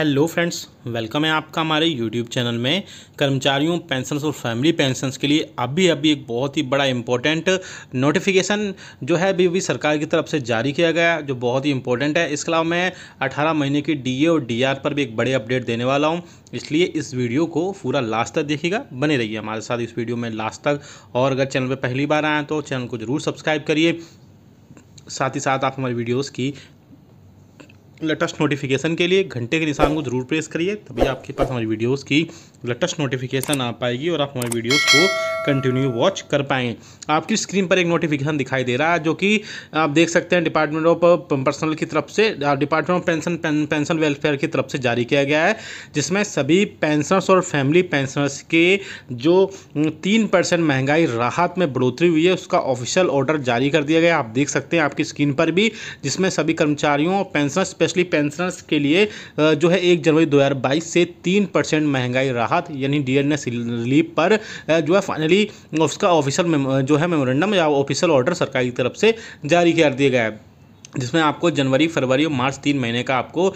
hello friends welcome है आपका हमारे यूट्यूब चैनल में कर्मचारियों पेंशनस और फैमिली पेंशनस के लिए अभी अभी एक बहुत ही बड़ा इंपॉर्टेंट नोटिफिकेशन जो है अभी अभी सरकार की तरफ से जारी किया गया जो बहुत ही इंपॉर्टेंट है इसके अलावा मैं 18 महीने की डीए और डीआर पर भी एक बड़े अपडेट देने वाला हूँ इसलिए इस वीडियो को पूरा लास्ट तक देखिएगा बने रहिए हमारे साथ इस वीडियो में लास्ट तक और अगर चैनल पर पहली बार आएँ तो चैनल को ज़रूर सब्सक्राइब करिए साथ ही साथ आप हमारी वीडियोस की लेटेस्ट नोटिफिकेशन के लिए घंटे के निशान को ज़रूर प्रेस करिए तभी आपके पास हमारी वीडियोस की लेटेस्ट नोटिफिकेशन आ पाएगी और आप हमारी वीडियोस को कंटिन्यू वॉच कर पाएँ आपकी स्क्रीन पर एक नोटिफिकेशन दिखाई दे रहा है जो कि आप देख सकते हैं डिपार्टमेंट ऑफ पर्सनल की तरफ से department of pension pension welfare की तरफ से जारी किया गया है जिसमें सभी पेंशनर्स और फैमिली पेंशनर्स के जो um, तीन परसेंट महंगाई राहत में बढ़ोतरी हुई है उसका ऑफिशियल ऑर्डर जारी कर दिया गया आप देख सकते हैं आपकी स्क्रीन पर भी जिसमें सभी कर्मचारियों और पेंशनर्स स्पेशली पेंशनर्स के लिए uh, जो है एक जनवरी दो से तीन परसेंट महंगाई राहत यानी डी रिलीफ पर uh, जो है फाइनली उसका ऑफिशियल जो है मेमोरेंडम या ऑफिशियल ऑर्डर सरकार की तरफ से जारी कर दिया गया है जिसमें आपको जनवरी फरवरी और मार्च तीन महीने का आपको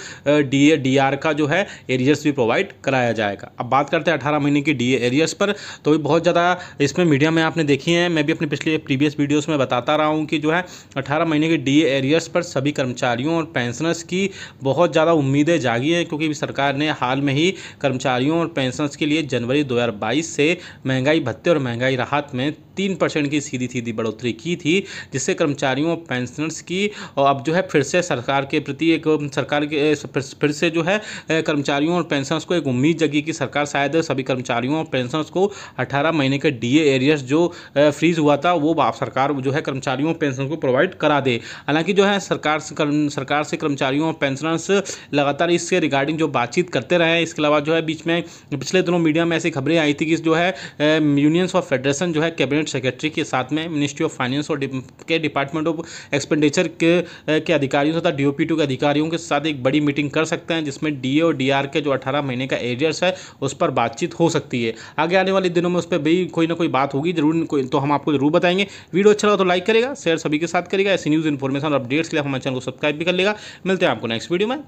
डी डी आर का जो है एरियर्स भी प्रोवाइड कराया जाएगा अब बात करते हैं अठारह महीने की डी एरियर्स पर तो भी बहुत ज़्यादा इसमें मीडिया में आपने देखी है मैं भी अपने पिछले प्रीवियस वीडियोस में बताता रहा हूँ कि जो है अठारह महीने के डी एरियर्स पर सभी कर्मचारियों और पेंशनर्स की बहुत ज़्यादा उम्मीदें जागी हैं क्योंकि सरकार ने हाल में ही कर्मचारियों और पेंशनर्स के लिए जनवरी दो से महंगाई भत्ते और महंगाई राहत में तीन परसेंट की सीधी सीधी बढ़ोतरी की थी जिससे कर्मचारियों पेंशनर्स की और अब जो है फिर से सरकार के प्रति एक सरकार के फिर से जो है कर्मचारियों और पेंशनर्स को एक उम्मीद जगी कि सरकार शायद सभी कर्मचारियों और पेंशनर्स को अठारह महीने के डी एरियस जो फ्रीज हुआ था वो सरकार जो है कर्मचारियों और पेंशन को प्रोवाइड करा दे हालांकि जो है सरकार से सरकार से कर्मचारियों और पेंशनर्स लगातार इसके रिगार्डिंग जो बातचीत करते रहे इसके अलावा जो है बीच में पिछले दिनों मीडिया में ऐसी खबरें आई थी कि जो है यूनियंस ऑफ फेडरेशन जो है कैबिनेट कैबिनेट सेक्रेटरी के साथ में मिनिस्ट्री ऑफ फाइनेंस और के डिपार्टमेंट ऑफ एक्सपेंडिचर के, eh, के अधिकारियों तथा डी के अधिकारियों के साथ एक बड़ी मीटिंग कर सकते हैं जिसमें डी और डी के जो अठारह महीने का एरियर्स है उस पर बातचीत हो सकती है आगे आने वाले दिनों में उस पर भी कोई ना कोई बात होगी जरूर तो हम आपको जरूर बताएंगे वीडियो अच्छा लगा तो लाइक करेगा शेयर सभी के साथ करेगा ऐसी न्यूज़ इन्फॉर्मेशन और अपडेट्स के लिए हमारे चैनल को सब्सक्राइब भी कर लेगा मिलते हैं आपको नेक्स्ट वीडियो में